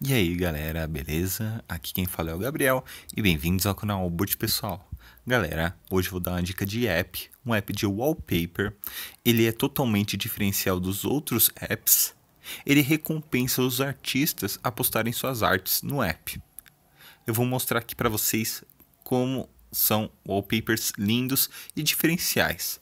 E aí galera, beleza? Aqui quem fala é o Gabriel e bem-vindos ao canal Boot Pessoal. Galera, hoje eu vou dar uma dica de app, um app de wallpaper. Ele é totalmente diferencial dos outros apps. Ele recompensa os artistas a postarem suas artes no app. Eu vou mostrar aqui para vocês como são wallpapers lindos e diferenciais.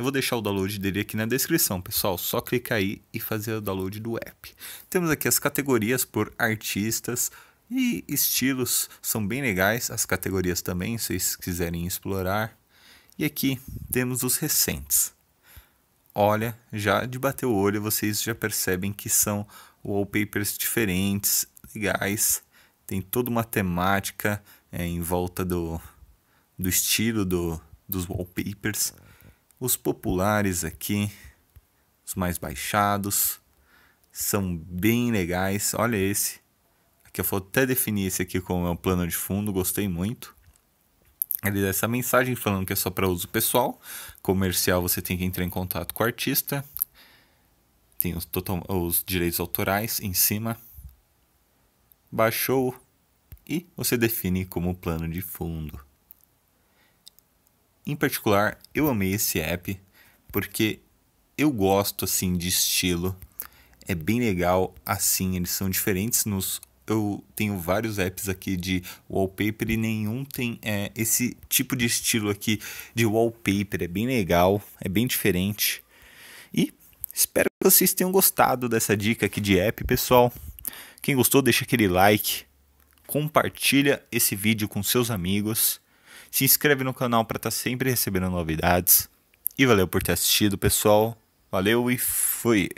Eu vou deixar o download dele aqui na descrição, pessoal. Só clicar aí e fazer o download do app. Temos aqui as categorias por artistas e estilos. São bem legais as categorias também, se vocês quiserem explorar. E aqui temos os recentes. Olha, já de bater o olho vocês já percebem que são wallpapers diferentes, legais. Tem toda uma temática é, em volta do, do estilo do, dos wallpapers. Os populares aqui, os mais baixados, são bem legais. Olha esse. Aqui eu vou até definir esse aqui como é um plano de fundo, gostei muito. Ele dá essa mensagem falando que é só para uso pessoal. Comercial você tem que entrar em contato com o artista. Tem os, os direitos autorais em cima. Baixou e você define como plano de fundo. Em particular, eu amei esse app porque eu gosto assim de estilo. É bem legal assim, eles são diferentes nos eu tenho vários apps aqui de wallpaper e nenhum tem é, esse tipo de estilo aqui de wallpaper. É bem legal, é bem diferente. E espero que vocês tenham gostado dessa dica aqui de app, pessoal. Quem gostou, deixa aquele like, compartilha esse vídeo com seus amigos se inscreve no canal para estar tá sempre recebendo novidades. E valeu por ter assistido, pessoal. Valeu e fui!